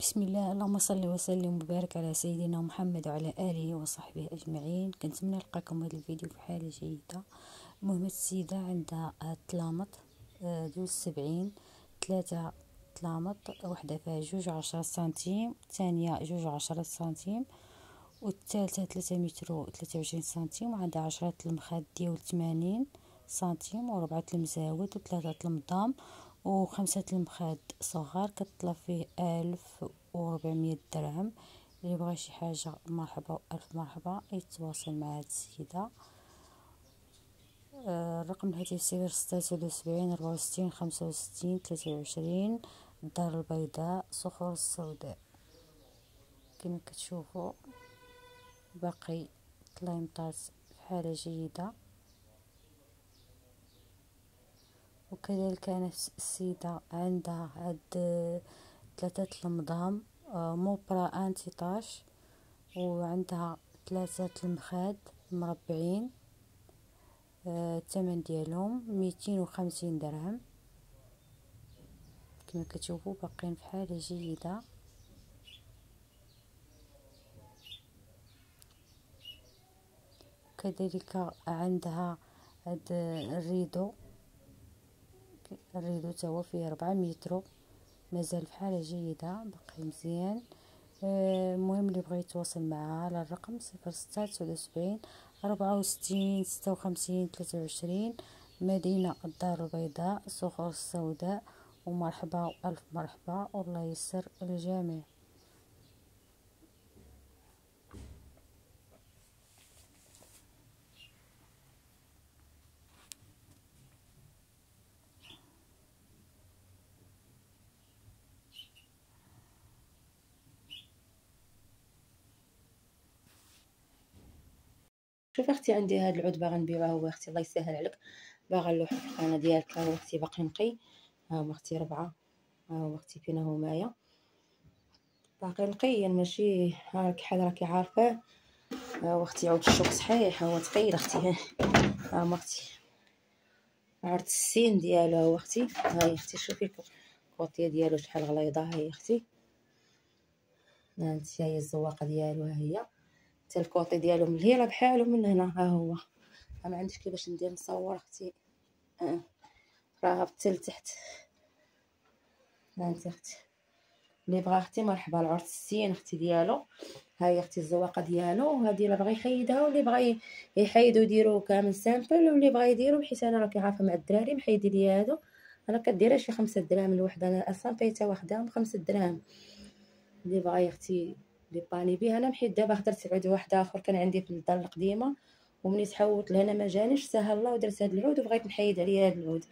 بسم الله اللهم صل وسلم وبارك على سيدنا محمد وعلى اله وصحبه اجمعين كنتمنى نلقاكم هذا الفيديو في حاله جيده المهم السيده عندها تلامط آه، جوج سبعين ثلاثه تلامط وحده فيها جوج عشرة سنتيم الثانيه جوج عشرة سنتيم والثالثه ثلاثة متر وثلاثة وعشرين سنتيم وعندها عشرة المخاد ديال 80 سنتيم وربعة المزاود وثلاثة المضام وخمسة المخاد صغار كطلع فيه ألف وربعمية درهم اللي بغى شي حاجة مرحبا وألف مرحبا يتواصل مع هاد السيدة آه، الرقم الهاتف صفر ستة وسبعين ربعة وستين خمسة وستين تلاتة وعشرين الدار البيضاء صخور السوداء كما كتشوفو باقي طلع في حالة جيدة وكذلك أنا السيدة عندها عد ثلاثة المضام آه، موبرا ان تيطاش وعندها ثلاثة المخاد مربعين آه، الثمن ديالهم ميتين وخمسين درهم كما كتشوفوا باقيين في حاله جيده كذلك عندها هاد الريدو الريدو توا فيه ربعة مترو مازال في حاله جيده باقي مزيان آه، المهم اللي بغى يتواصل معها على الرقم صفر ستة تسعود وسبعين ربعة وستين ستة وخمسين وعشرين مدينة الدار البيضاء صخور السوداء ومرحبا وألف مرحبا والله يسر الجميع شوفي اختي عندي هاد العود باغا نبيعه هو اختي الله يسهل عليك باغا نلوح انا ديالك ها هو اختي باقي نقي ها هو اختي ربعه ها هو اختي فينا همايا باقي نقي يعني ماشي ها الكحل راكي عارفاه ها هو اختي عود الشوك صحيح ها هو ثقيل اختي ها هو اختي عرض السين ديالو ها هو اختي هي اختي شوفي الكوطيه ديالو شحال غليظه هي اختي ها هي الزواقه ديالو ها هي حتى الكوطي ديالو من هنا بحالو من هنا ها هو ما عنديش كيفاش ندير نصور اختي آه. راه بتل تحت هانتي اختي اللي بغا اختي مرحبا العرس السين اختي ديالو ها هي اختي الزواقه ديالو هادي اللي بغى يحيدها واللي بغى يحيدو يديرو كامل سامبل واللي بغى يديرو حيت انا راه عارفه مع الدراري محيدي لي هادو انا كديرها شي خمسة دراهم الوحده انا اصلا فايته واخداهم بخمسة دراهم اللي بغى اختي لي باني بها انا حيت دابا خدرت عود واحد اخر كان عندي في الدار القديمه ومني تحولت لهنا ما جانيش سهل الله ودرت هذا العود وبغيت نحيد عليا هذا العود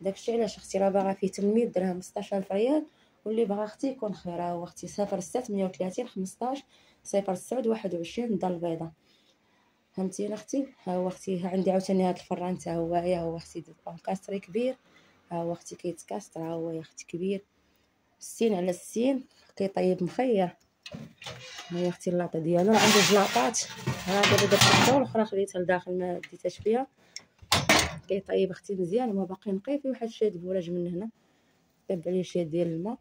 داكشي علاش اختي راه باغا فيه 800 درهم 16000 ريال واللي بغا اختي يكون خير ها هو اختي 06 38 15 09 21 الدار البيضاء فهمتيني اختي ها هو اختي عندي عاوتاني هذا الفران تاع هو يا هو اختي ديال البونكاستري كبير ها هو اختي كيتكاستر ها هو يا اختي كبير 60 على 60 كيطيب مخير ها هي اختي اللاطه ديالو راه عنده جلاطات انا دابا درت وحده والاخرى خديتها لداخل ما ديتهاش فيها كيطيب اختي مزيان وما باقي نقي فيه واحد الشاد بوراج من هنا داب عليه شاد ديال الماء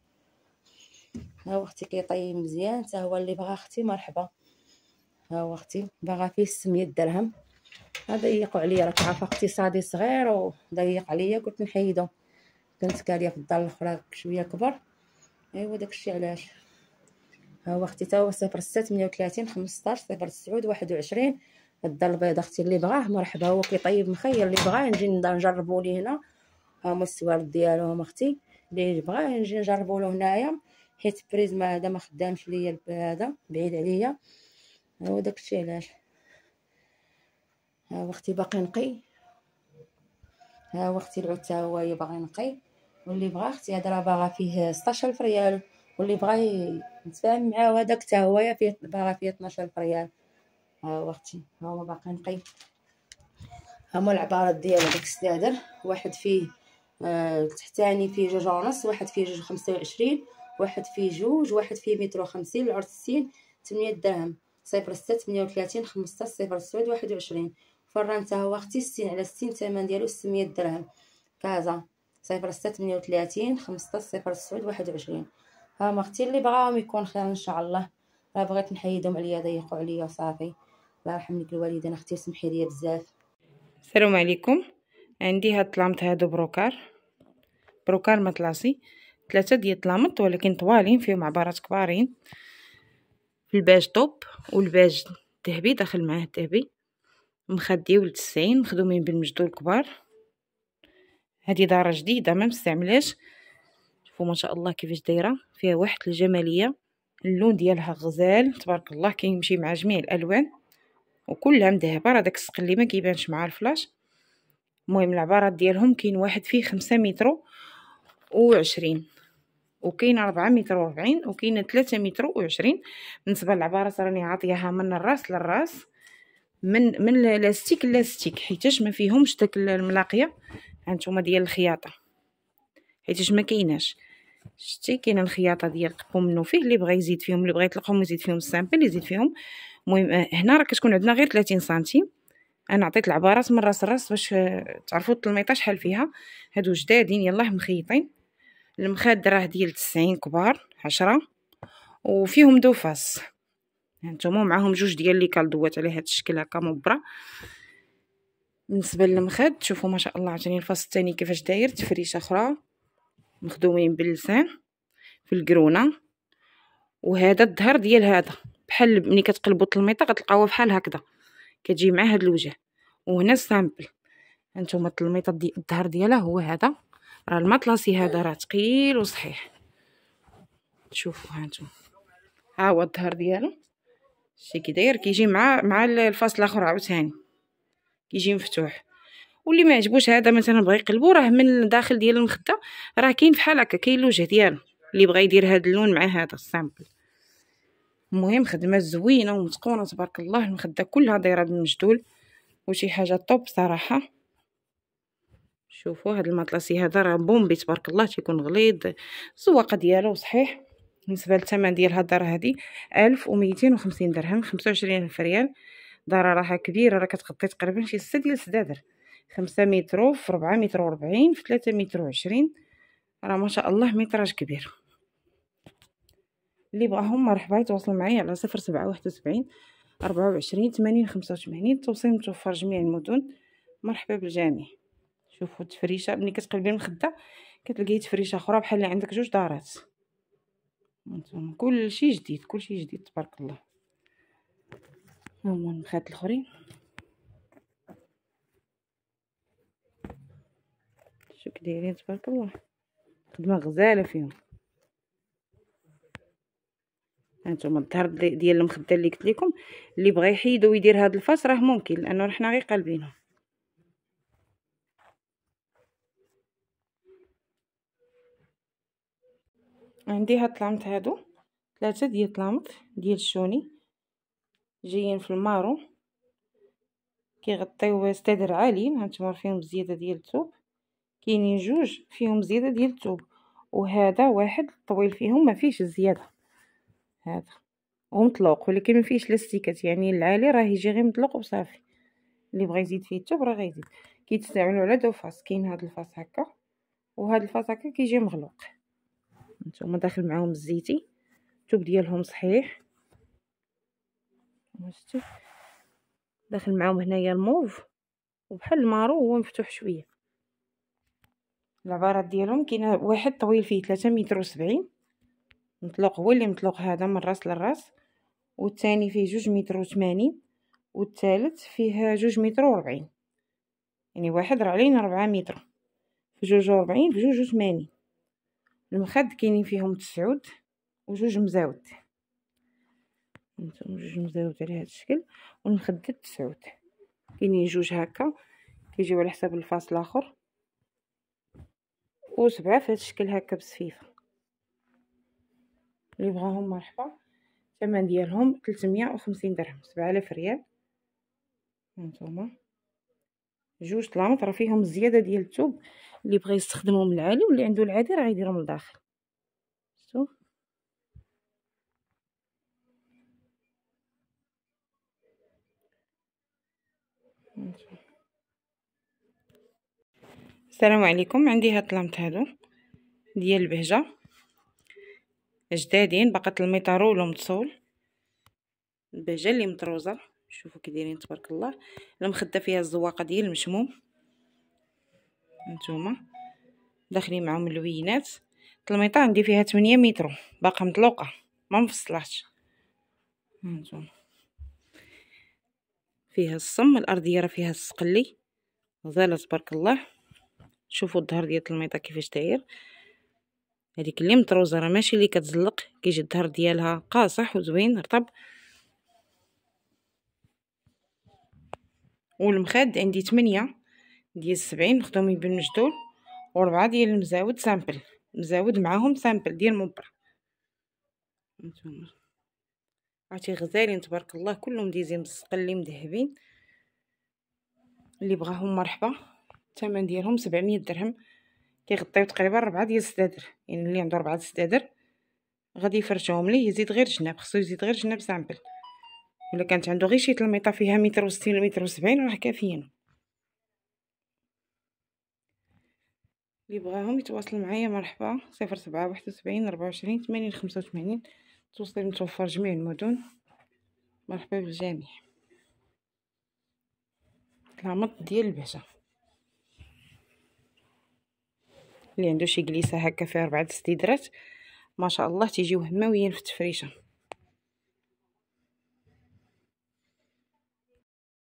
ها هو اختي كيطيب مزيان حتى هو اللي بغا اختي مرحبا ها هو اختي باغا فيه 600 درهم هذا يقع عليا راك عارفه اقتصادي صغير وضيق عليا قلت نحيدو كانت كاليه في الدار الاخرى شويه كبر ايوا داكشي علاش ها هو اختي تا هو خمسطاش صفر تسعود واحد وعشرين الدار البيضاء اختي اللي بغاه مرحبا هو كيطيب مخير اللي بغاه نجي نجربو ليه هنا ها هما السوالف ديالهم اختي اللي بغاه نجي نجربو له هنايا حيت بريزما هذا ما خدامش ليا هذا بعيد عليا هو داكشي علاش ها هو اختي باقي نقي ها هو اختي العود تا هو باغي نقي واللي بغا اختي هدا راه باغا فيه 16000 ريال واللي بغى يتفاهم معاه هذاك حتى هو فيه باغا فيه 12000 ريال ها هو اختي ها هو باقي نقي هما العبارات ديال هذاك السدادر واحد فيه آه، تحتاني فيه جوج ونص واحد فيه جوج خمسة وعشرين واحد فيه جوج واحد فيه متر وخمسين العرض ستين تمنية درهم صفر ستة تمنية وثلاثين خمسطاش صفر تسعود واحد وعشرين فران تاهو هو اختي ستين على ستين تمن ديالو ستمية درهم كازا صفر ستة تمنية وثلاثين خمسطاش صفر تسعود واحد وعشرين ها اختي اللي بغاهم يكون خير ان شاء الله راه بغيت نحيدهم عليا ضيقوا عليا وصافي الله يرحم ليك الوالدين اختي سمحي لي بزاف السلام عليكم عندي هاد الطلامط هادو بروكار بروكار مطلاسي ثلاثه ديال الطلامط ولكن طوالين فيهم عبارات كبارين الباج طوب والباج ذهبي داخل معاه مخدي ولد لتسعين مخدومين بالمجدول الكبار هادي دارة جديدة ما مستعملاش ما شاء الله كيفاش دايره فيها واحد الجماليه اللون ديالها غزال تبارك الله كيمشي مع جميع الالوان وكلها مذهبه راه داك السق اللي ما كيبانش مع الفلاش المهم العبارات ديالهم كاين واحد فيه خمسة متر وعشرين وكاين ربعة متر وربعين وكاين ثلاثة متر وعشرين بالنسبه للعبارات راني عاطياها من الراس للراس من من لاستيك لاستيك حيتاش ما فيهمش داك الملاقيه هانتوما ديال الخياطه حيتاش ما كايناش شتي كاينه الخياطه ديال القم منو فيه اللي بغى يزيد فيهم اللي بغى يطلقهم يزيد فيهم السامبل يزيد فيهم المهم آه، هنا راه كتكون عندنا غير 30 سنتيم انا عطيت العبارات من راس الراس باش آه، تعرفوا التلميطه شحال فيها هادو جدادين يلاه مخيطين المخاد راه ديال 90 كبار 10 وفيهم دوفاس هانتوما معاهم جوج ديال لي كالدوات على هاد الشكل هكا مبره بالنسبه للمخاد شوفوا ما شاء الله عاوتاني الفص الثاني كيفاش داير تفريشه اخرى مخدومين باللسان في الكرونه وهذا الظهر ديال هذا بحال ملي كتقلبوا الطلميطه غتلقاوها بحال هكذا كتجي مع هاد الوجه وهنا السامبل هانتوما الطلميطه دي الظهر ديالها هو هذا راه المطلسي هذا راه ثقيل وصحيح شوفوا هانتوما ها هو الظهر ديالو شتي كي داير كيجي مع مع الفاصل الاخر عاوتاني كيجي مفتوح واللي ما يعجبوش هذا مثلا بغى يقلبو راه من الداخل ديال المخده راه كاين بحال هكا كاين الوجه ديالو اللي بغى يدير هذا اللون مع هذا السامبل المهم خدمه زوينه ومتقونه تبارك الله المخده كلها دايره بالمجدول وشي حاجه طوب صراحه شوفوا هذا المطلسي هذا راه بومبي تبارك الله تيكون غليظ السواقه ديالو صحيح بالنسبه للثمن ديال هاد الدار هادي 1250 درهم 25000 ريال دار راها كبيره راه كتغطي تقريبا شي 6 ديال السدادر خمسة مترو في ربعة مترو وربعين في ثلاثة مترو وعشرين راه ما شاء الله متراج كبير اللي بغاهم مرحبا يتواصل معايا على صفر سبعة واحد وسبعين أربعة وعشرين ثمانين خمسة وثمانين توصيل متوفر جميع المدن مرحبا بالجميع شوفوا تفريشة ملي كتقلبي المخدة كتلقاي تفريشة أخرى بحال اللي عندك جوج دارات كل شيء جديد كل شيء جديد تبارك الله هما المخات الآخرين دايرين تبارك الله خدمه غزاله فيهم هانتوما الظهر ديال المخده اللي قلت لكم اللي بغى يحيد ويدير هذا الفاس راه ممكن لانه حنا غير قلبينه عندي هاد طلامط هادو ثلاثه ديال طلامط ديال الشوني جايين في المارو كيغطيو استدر عالي هانتوما فيهم بزياده ديال الثوب كاينين جوج فيهم زياده ديال الثوب وهذا واحد الطويل فيهم ما فيهش الزياده هذا ومطلق ولكن ما فيهش لاستيكات يعني العالي راه يجي غير مطلق وصافي اللي بغى يزيد فيه الثوب راه غيزيد كيتستعملوا على دو فاس كاين هذا الفاس هكا وهذا الفاس هكا كيجي مغلوق نتوما داخل معاهم الزيتي الثوب ديالهم صحيح داخل معاهم هنايا الموف وبحال المارو هو مفتوح شويه العبارات ديالهم كاين واحد طويل فيه 3 متر وسبعين مطلق هو اللي مطلق هذا من راس للراس والثاني فيه جوج متر و80 والثالث فيه جوج متر وربعين يعني واحد راه علينا ربعة متر في جوج وربعين في جوج وثمانين المخد كاينين فيهم تسعود وجوج مزاود نتوما جوج مزاود على هذا الشكل والمخدات تسعود كاينين جوج هكا كيجيو على حساب الفاصل الاخر وسبعة في هذا الشكل هكا بصفيفة اللي بغاهم مرحبا الثمن ديالهم 350 درهم 7000 ريال هانتوما جوج طلامط راه فيهم الزياده ديال الثوب اللي بغى يستخدمهم العالي واللي عنده العادي راه يديرهم لداخل شوف هانتوما السلام عليكم عندي هاد لامط هادو ديال البهجه جدادين باقات الميطارو ولا متصول البهجه اللي مطروزه شوفوا كي دايرين تبارك الله المخده فيها الزواقه ديال المشموم نتوما داخلين معاهم اللوينات الطلميطه عندي فيها 8 متر باقا مطلوقه ما مفصلاتش هانتوما فيها الصم الارضيه راه فيها السقلي غزاله تبارك الله شوفوا الظهر ديال الميطه كيفاش داير هذيك اللي مطروزه راه ماشي اللي كتزلق كيجي الظهر ديالها قاصح وزوين رطب والمخاد عندي 8 ديال 70 مخدومين بالمجدول وربعه ديال المزاود سامبل مزاود معاهم سامبل ديال مبر عرفتي غزالين تبارك الله كلهم ديزين بالسقل اللي مذهبين اللي بغاهم مرحبا الثمن ديالهم 700 درهم كيغطيو تقريبا ربعة ديال السدادر يعني اللي عنده ربعة السدادر غادي يفرشهم ليه يزيد غير جناب خصو يزيد غير جناب سامبل ولا كانت عنده غير شي تلميطه فيها متر وستين و وسبعين راه كافيين اللي بغاهم يتواصل معايا مرحبا صفر سبعة واحد وسبعين ربعة وعشرين ثمانين خمسة وثمانين توصيل متوفر جميع المدن مرحبا بالجميع العمط ديال البهجه اللي عنده شي كليسه هكا فيها ربعه السديدرات ما شاء الله تيجيو هماويين في التفريشه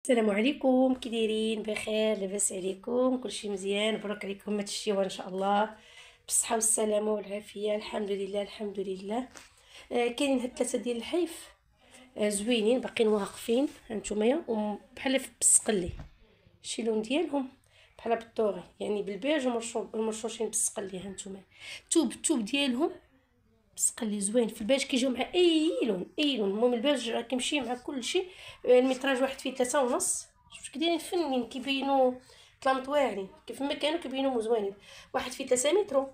السلام عليكم كي دايرين بخير لاباس عليكم كلشي مزيان مبروك عليكم هاد الشتيوه ان شاء الله بالصحه والسلامه والعافيه الحمد لله الحمد لله آه، كاينين هاد ثلاثه ديال الحيف آه، زوينين باقيين واقفين هانتوما بحال في السقلي شي لون ديالهم بحال بالطوغي يعني بالبيج ومرشوشين بالسقلي ها نتوما توب الثوب ديالهم بالسقلي زوين في البيج كيجيو مع اي لون اي لون المهم البيج راه كيمشي مع كلشي الميتراج واحد فيه ثلاثة ونص شفت كديرين فنين كيبينو طلامط واعرين كيف ما كانوا كيبينو مزوينين واحد فيه 3 مترو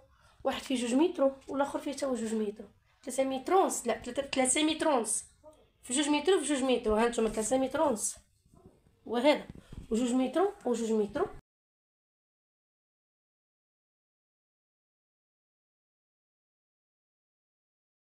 واحد فيه جوج مترو والاخر فيه حتى هو جوج مترو 3 متر ونص لا 3 متر ونص في جوج متر في جوج متر ها نتوما 3 متر ونص وهذا وجوج متر وجوج متر